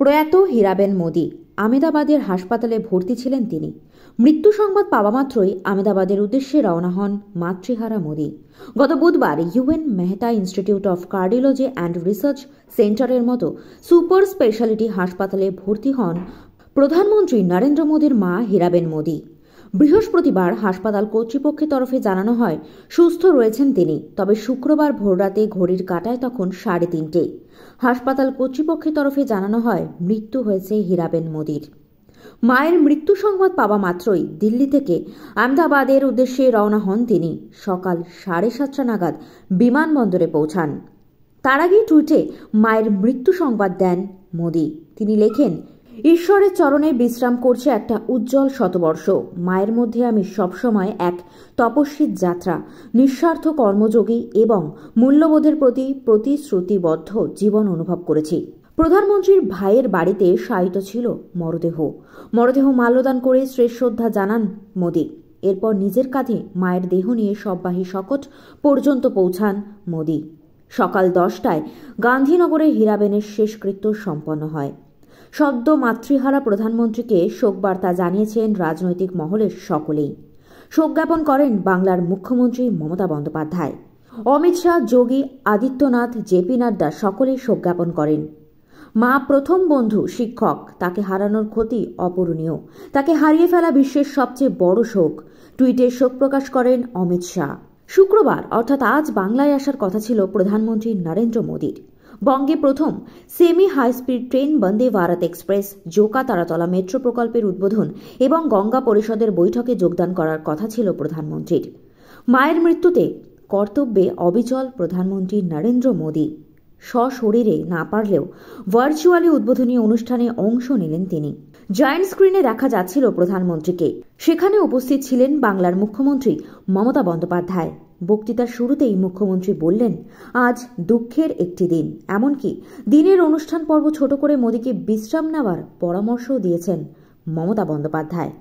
প্রয়াত হীরাবেন মোদি আমেদাবাদের হাসপাতালে ভর্তি ছিলেন তিনি মৃত্যু সংবাদ পাওয়া মাত্রই আমেদাবাদের উদ্দেশ্যে রওনা হন মাতৃহারা মোদি গত বুধবার U N Mehta institute of cardiology and research সেন্টারের মতো সুপার স্পেশালিটি হাসপাতালে ভর্তি হন প্রধানমন্ত্রী নরেন্দ্র মোদীর মা হীরাবেন মোদী বৃহস্পতিবার হাসপাতাল কর্তৃপক্ষের তরফে জানানো হয় সুস্থ রয়েছেন তিনি তবে শুক্রবার ভোররাতে ঘড়ির কাটায় তখন সাড়ে তিনটে হাসপাতাল কর্তৃপক্ষের তরফে জানানো হয় মৃত্যু হয়েছে হীরাবেন মোদির মায়ের মৃত্যু সংবাদ পাওয়া মাত্রই দিল্লি থেকে আহমেদাবাদের উদ্দেশ্যে রওনা হন তিনি সকাল সাড়ে সাতটা নাগাদ বিমানবন্দরে পৌঁছান তার আগেই টুইটে মায়ের মৃত্যু সংবাদ দেন মোদি তিনি লেখেন ঈশ্বরের চরণে বিশ্রাম করছে একটা উজ্জ্বল শতবর্ষ মায়ের মধ্যে আমি সবসময় এক তপস্বীর যাত্রা নিঃস্বার্থ কর্মযোগী এবং মূল্যবোধের প্রতি প্রতিশ্রুতিবদ্ধ জীবন অনুভব করেছি প্রধানমন্ত্রীর ভাইয়ের বাড়িতে শায়িত ছিল মরদেহ মরদেহ মাল্যদান করে শ্রেষ্ঠা জানান মোদী এরপর নিজের কাঁধে মায়ের দেহ নিয়ে সববাহী শকট পর্যন্ত পৌঁছান মোদী সকাল দশটায় গান্ধীনগরে হীরাবেনের শেষকৃত্য সম্পন্ন হয় সদ্য মাতৃহারা প্রধানমন্ত্রীকে শোকবার্তা জানিয়েছেন রাজনৈতিক মহলের সকলেই শোকজ্ঞাপন করেন বাংলার মুখ্যমন্ত্রী মমতা বন্দ্যোপাধ্যায় অমিত শাহ যোগী আদিত্যনাথ জেপি নাড্ডা সকলেই শোকজ্ঞাপন করেন মা প্রথম বন্ধু শিক্ষক তাকে হারানোর ক্ষতি অপূরণীয় তাকে হারিয়ে ফেলা বিশ্বের সবচেয়ে বড় শোক টুইটে শোক প্রকাশ করেন অমিত শাহ শুক্রবার অর্থাৎ আজ বাংলায় আসার কথা ছিল প্রধানমন্ত্রী নরেন্দ্র মোদীর বঙ্গে প্রথম semi high speed train Vande Bharat express Joka Taratala metro প্রকল্পের উদ্বোধন এবং গঙ্গা পরিষদের বৈঠকে যোগদান করার কথা ছিল প্রধানমন্ত্রীর মায়ের মৃত্যুতে কর্তব্যে অবিচল প্রধানমন্ত্রী নরেন্দ্র মোদী সশরীরে না পারলেও ভার্চুয়ালি উদ্বোধনী অনুষ্ঠানে অংশ নিলেন তিনি জায়ান্ট স্ক্রিনে দেখা যাচ্ছিল প্রধানমন্ত্রীকে সেখানে উপস্থিত ছিলেন বাংলার মুখ্যমন্ত্রী মমতা বন্দ্যোপাধ্যায় বক্তৃতার শুরুতেই মুখ্যমন্ত্রী বললেন আজ দুঃখের একটি দিন এমনকি দিনের অনুষ্ঠান পর্ব ছোট করে মোদীকে বিশ্রাম নেওয়ার পরামর্শও দিয়েছেন মমতা বন্দ্যোপাধ্যায়